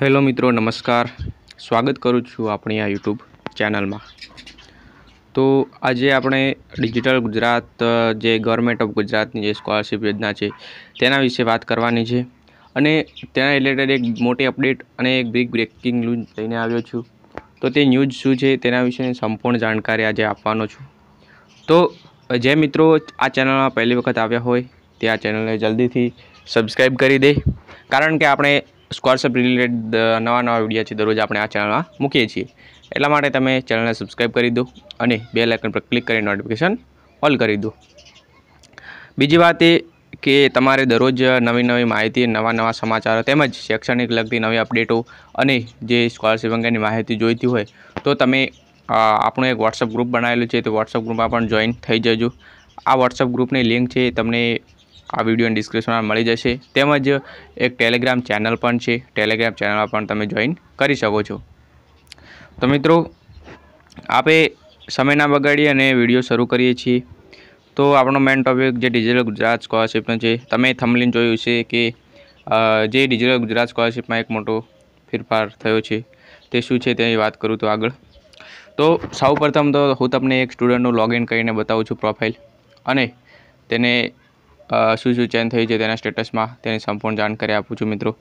hello મિત્રો નમસ્કાર સ્વાગત કરું છું આપણી આ યુટ્યુબ ચેનલમાં તો આજે આપણે ડિજિટલ ગુજરાત જે ગવર્મેન્ટ ઓફ ગુજરાતની જે સ્કોલરશિપ યોજના છે તેના વિશે વાત કરવાની છે અને તેના રિલેટેડ એક મોટી અપડેટ અને એક બિગ બ્રેકિંગ ન્યૂઝ લઈને આવ્યો છું તો તે ન્યૂઝ શું છે તેના વિશેની સંપૂર્ણ જાણકારી આજે આપવાનો છું તો જે મિત્રો આ ચેનલમાં પહેલી વખત આવ્યા હોય તે આ ચેનલને જલ્દીથી સબસ્ક્રાઈબ કરી દે કારણ કે આપણે સ્કોલરશિપ રિલેટેડ નવા નવા વિડીયો છે દરરોજ આપણે આ ચેનલમાં મૂકીએ છીએ એટલા માટે તમે ચેનલને સબસ્ક્રાઈબ કરી દો અને બે લાઇકન પર ક્લિક કરી નોટિફિકેશન ઓલ કરી દો બીજી વાત એ કે તમારે દરરોજ નવી નવી માહિતી નવા નવા સમાચારો તેમજ શૈક્ષણિક લગતી નવી અપડેટો અને જે સ્કોલરશિપ અંગેની માહિતી જોઈતી હોય તો તમે આપણું એક વોટ્સઅપ ગ્રુપ બનાવેલું છે તો વોટ્સઅપ ગ્રુપમાં પણ જોઈન થઈ જજો આ વોટ્સઅપ ગ્રુપની લિંક છે તમને આ વિડીયો ડિસ્ક્રિપ્શનમાં મળી જશે તેમજ એક ટેલિગ્રામ ચેનલ પણ છે ટેલિગ્રામ ચેનલમાં પણ તમે જોઈન કરી શકો છો તો મિત્રો આપણે સમય ના બગાડીએ અને વિડીયો શરૂ કરીએ છીએ તો આપણો મેઇન ટૉપિક જે ડિજિટલ ગુજરાત સ્કોલરશીપનો છે તમે થમલીન જોયું છે કે જે ડિજિટલ ગુજરાત સ્કોલરશિપમાં એક મોટો ફેરફાર થયો છે તે શું છે તેની વાત કરું તો આગળ તો સૌ પ્રથમ તો હું તમને એક સ્ટુડન્ટનું લોગિન કરીને બતાવું છું પ્રોફાઇલ અને તેને શું શું ચેન્જ થઈ છે તેના સ્ટેટસમાં તેની સંપૂર્ણ જાણકારી આપું છું મિત્રો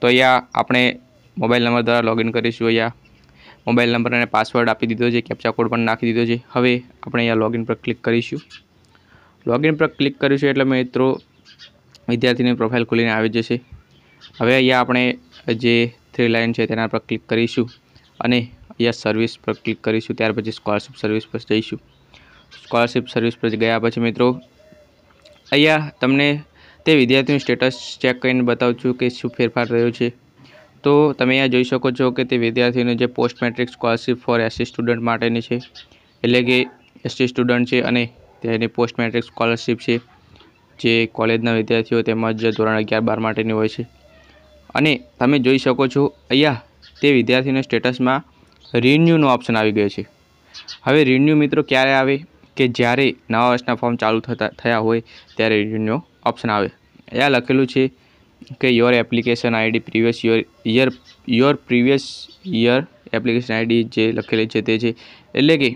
તો અહીંયા આપણે મોબાઈલ નંબર દ્વારા લોગિન કરીશું અહીંયા મોબાઈલ નંબર અને પાસવર્ડ આપી દીધો છે કેપ્ચા કોડ પણ નાખી દીધો છે હવે આપણે અહીંયા લોગિન પર ક્લિક કરીશું લોગિન પર ક્લિક કરીશું એટલે મિત્રો વિદ્યાર્થીની પ્રોફાઇલ ખુલીને આવી જશે હવે અહીંયા આપણે જે થ્રી લાઇન છે તેના પર ક્લિક કરીશું અને અહીંયા સર્વિસ પર ક્લિક કરીશું ત્યાર પછી સ્કોલરશિપ સર્વિસ પર જઈશું સ્કોલરશિપ સર્વિસ પર ગયા પછી મિત્રો અહીંયા તમને તે વિદ્યાર્થીનું સ્ટેટસ ચેક કરીને બતાવું છું કે શું ફેરફાર રહ્યો છે તો તમે અહીંયા જોઈ શકો છો કે તે વિદ્યાર્થીનું જે post matric scholarship for SC student માટેની છે એટલે કે એસટી સ્ટુડન્ટ છે અને તેની પોસ્ટ મેટ્રિક સ્કોલરશીપ છે જે કોલેજના વિદ્યાર્થીઓ તેમજ ધોરણ અગિયાર બાર માટેની હોય છે અને તમે જોઈ શકો છો અહીંયા તે વિદ્યાર્થીના સ્ટેટસમાં રિન્યુનો ઓપ્શન આવી ગયો છે હવે રિન્યુ મિત્રો ક્યારે આવે કે જ્યારે નવા વર્ષના ફોર્મ ચાલુ થતા થયા હોય ત્યારે રિન્યૂનો ઓપ્શન આવે અહીંયા લખેલું છે કે your application ID previous your year your previous year application ID જે લખેલી છે તે છે એટલે કે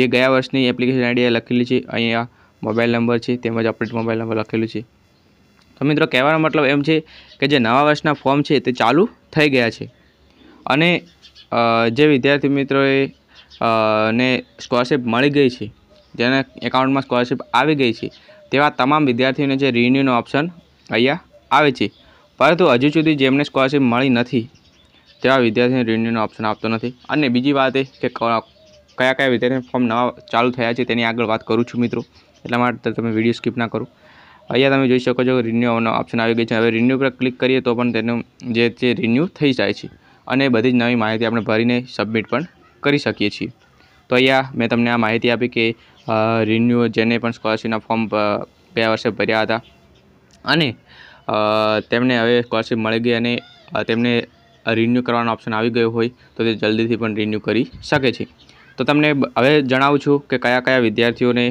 જે ગયા વર્ષની એપ્લિકેશન આઈડી લખેલી છે અહીંયા મોબાઈલ નંબર છે તેમજ અપડેટ મોબાઈલ નંબર લખેલું છે તો મિત્રો કહેવાનો મતલબ એમ છે કે જે નવા વર્ષના ફોર્મ છે તે ચાલુ થઈ ગયા છે અને જે વિદ્યાર્થી મિત્રોએ ને સ્કોલરશીપ મળી ગઈ છે જેને એકાઉન્ટમાં સ્કોલરશીપ આવી ગઈ છે તેવા તમામ વિદ્યાર્થીઓને જે રિન્યુનો ઓપ્શન અહીંયા આવે છે પરંતુ હજુ સુધી જેમને સ્કોલરશીપ મળી નથી તેવા વિદ્યાર્થીઓને રિન્યુનો ઓપ્શન આવતો નથી અને બીજી વાત એ કે કયા કયા વિદ્યાર્થીઓને ફોર્મ નવા ચાલુ થયા છે તેની આગળ વાત કરું છું મિત્રો એટલા માટે તમે વિડીયો સ્કીપ ના કરો અહીંયા તમે જોઈ શકો છો રિન્યુનો ઓપ્શન આવી ગયો છે હવે રિન્યુ પર ક્લિક કરીએ તો પણ તેનું જે છે રિન્યુ થઈ જાય છે અને બધી જ નવી માહિતી આપણે ભરીને સબમિટ પણ કરી શકીએ છીએ તો અહીંયા મેં તમને આ માહિતી આપી કે રિન્યુ જેને પણ સ્કોલરશીપના ફોર્મ બે વર્ષે ભર્યા હતા અને તેમને હવે સ્કોલરશીપ મળી ગઈ અને તેમને રિન્યૂ કરવાનો ઓપ્શન આવી ગયો હોય તો તે જલ્દીથી પણ રિન્યૂ કરી શકે છે તો તમને હવે જણાવું છું કે કયા કયા વિદ્યાર્થીઓને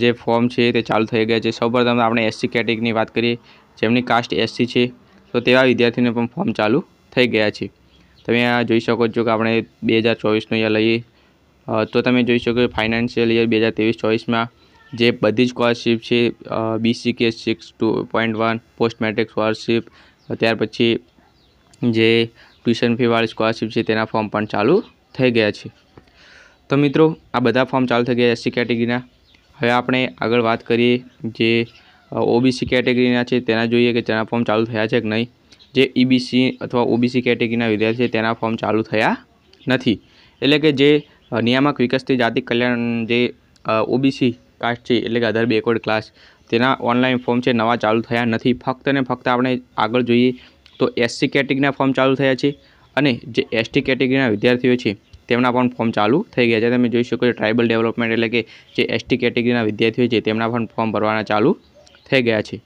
જે ફોર્મ છે તે ચાલુ થઈ ગયા છે સૌપ્રથમ આપણે એસસી કેટેગરીની વાત કરીએ જેમની કાસ્ટ એસસી છે તો તેવા વિદ્યાર્થીઓને પણ ફોર્મ ચાલુ થઈ ગયા છે તમે આ જોઈ શકો છો કે આપણે બે હજાર ચોવીસનું અહીંયા લઈએ તો તમે જોઈ શકો કે ફાઇનાન્શિયલ યર બે હજાર ત્રેવીસ ચોવીસમાં જે બધી જ સ્કોલરશીપ છે BCK six two point one post matric scholarship ત્યાર પછી જે ટ્યુશન ફીવાળી સ્કોલરશીપ છે તેના ફોર્મ પણ ચાલુ થઈ ગયા છે તો મિત્રો આ બધા ફોર્મ ચાલુ થઈ ગયા એસસી કેટેગરીના હવે આપણે આગળ વાત કરીએ જે ઓબીસી કેટેગરીના છે તેના જોઈએ કે તેના ફોર્મ ચાલુ થયા છે કે નહીં જે ઈબીસી e અથવા ઓબીસી કેટેગરીના વિદ્યાર્થી છે તેના ફોર્મ ચાલુ થયા નથી એટલે કે જે નિયામક વિકસતી જાતિ કલ્યાણ જે ઓબીસી કાસ્ટ છે એટલે કે અધર બેકવર્ડ ક્લાસ તેના ઓનલાઈન ફોર્મ છે નવા ચાલુ થયા નથી ફક્ત ને ફક્ત આપણે આગળ જોઈએ તો એસસી કેટેગરીના ફોર્મ ચાલુ થયા છે અને જે એસટી કેટેગરીના વિદ્યાર્થીઓ છે તેમના પણ ફોર્મ ચાલુ થઈ ગયા છે તમે જોઈ શકો છો ટ્રાઇબલ ડેવલપમેન્ટ એટલે કે જે એસટી કેટેગરીના વિદ્યાર્થીઓ છે તેમના પણ ફોર્મ ભરવાના ચાલુ થઈ ગયા છે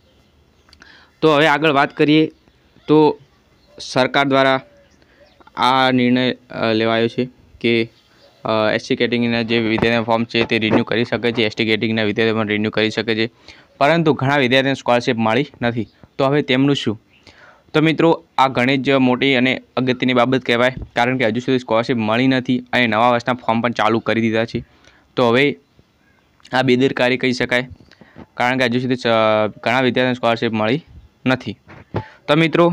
તો હવે આગળ વાત કરીએ તો સરકાર દ્વારા આ નિર્ણય લેવાયો છે કે એસટી કેટેગરીના જે વિદ્યાર્થીના ફોર્મ છે તે રિન્યૂ કરી શકે છે એસટી કેટેગરીના વિદ્યાર્થીઓ પણ રિન્યૂ કરી શકે છે પરંતુ ઘણા વિદ્યાર્થીઓને સ્કોલરશિપ મળી નથી તો હવે તેમનું શું તો મિત્રો આ ઘણી જ મોટી અને અગત્યની બાબત કહેવાય કારણ કે હજુ સુધી સ્કોલરશિપ મળી નથી અને નવા વર્ષના ફોર્મ પણ ચાલુ કરી દીધા છે તો હવે આ બેદરકારી કહી શકાય કારણ કે હજુ સુધી ઘણા વિદ્યાર્થીઓને સ્કોલરશિપ મળી નથી તો મિત્રો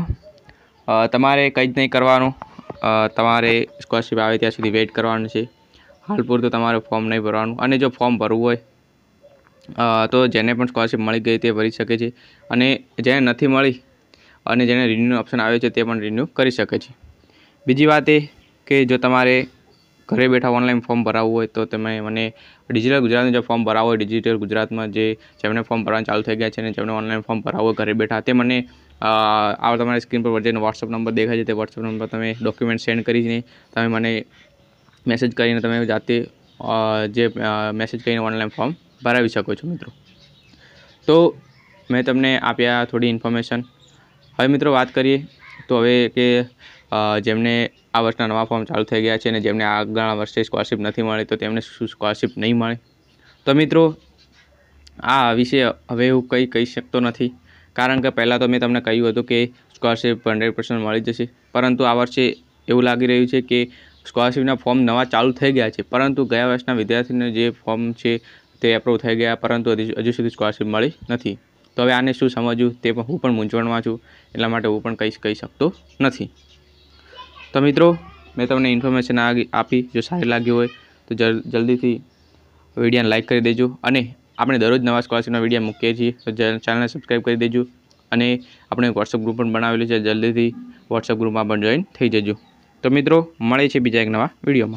તમારે કંઈ જ નહીં કરવાનું તમારે સ્કોલરશિપ આવે ત્યાં સુધી વેઇટ કરવાનું છે હાલ પૂરતું તમારે ફોર્મ નહીં ભરવાનું અને જો ફોર્મ ભરવું હોય તો જેને પણ સ્કોલરશીપ મળી ગઈ તે ભરી શકે છે અને જેને નથી મળી અને જેને રિન્યૂનો ઓપ્શન આવ્યો છે તે પણ રિન્યૂ કરી શકે છે બીજી વાત એ કે જો તમારે ઘરે બેઠા ઓનલાઈન ફોર્મ ભરાવવું હોય તો તમે મને ડિજિટલ ગુજરાતનું જે ફોર્મ ભરાવો હોય ડિજિટલ ગુજરાતમાં જે જેમને ફોર્મ ભરવાનું ચાલુ થઈ ગયા છે અને જેમને ઓનલાઈન ફોર્મ ભરાવો ઘરે બેઠા તે મને આ તમારી સ્ક્રીન પર જેનો વોટ્સઅપ નંબર દેખાય છે તે વોટ્સઅપ નંબર તમે ડોક્યુમેન્ટ સેન્ડ કરીને તમે મને મેસેજ કરીને તમે જાતે જે મેસેજ કરીને ઓનલાઈન ફોર્મ ભરાવી શકો છો મિત્રો તો મેં તમને આપ્યા થોડી ઇન્ફોર્મેશન હવે મિત્રો વાત કરીએ તો હવે કે જેમને આ વર્ષના નવા ફોર્મ ચાલુ થઈ ગયા છે અને જેમને આગળના વર્ષે સ્કોલરશીપ નથી મળી તો તેમને શું સ્કોલરશીપ નહીં મળે તો મિત્રો આ વિશે હવે હું કંઈ કહી શકતો નથી કારણ કે પહેલાં તો મેં તમને કહ્યું હતું કે સ્કોલરશીપ હંડ્રેડ પર્સન્ટ મળી જશે પરંતુ આ વર્ષે એવું લાગી રહ્યું છે કે સ્કોલરશીપના ફોર્મ નવા ચાલુ થઈ ગયા છે પરંતુ ગયા વર્ષના વિદ્યાર્થીને જે ફોર્મ છે તે એપ્રુવ થઈ ગયા પરંતુ હજુ સુધી સ્કોલરશીપ મળી નથી તો હવે આને શું સમજવું તે પણ હું પણ મૂંઝવણમાં છું એટલા માટે હું પણ કંઈ કહી શકતો નથી તો મિત્રો મેં તમને ઇન્ફોર્મેશન આપી જો સારી લાગ્યું હોય તો જલ્દીથી વિડીયોને લાઇક કરી દેજો અને આપણે દરરોજ નવા સ્કોલરશીપના વિડીયો મૂકીએ છીએ તો ચેનલને સબસ્ક્રાઈબ કરી દેજો અને આપણે વોટ્સઅપ ગ્રુપ પણ બનાવેલું છે જલ્દીથી વોટ્સઅપ ગ્રુપમાં પણ જોઈન થઈ જજો તો મિત્રો મળે છે બીજા એક નવા વિડીયોમાં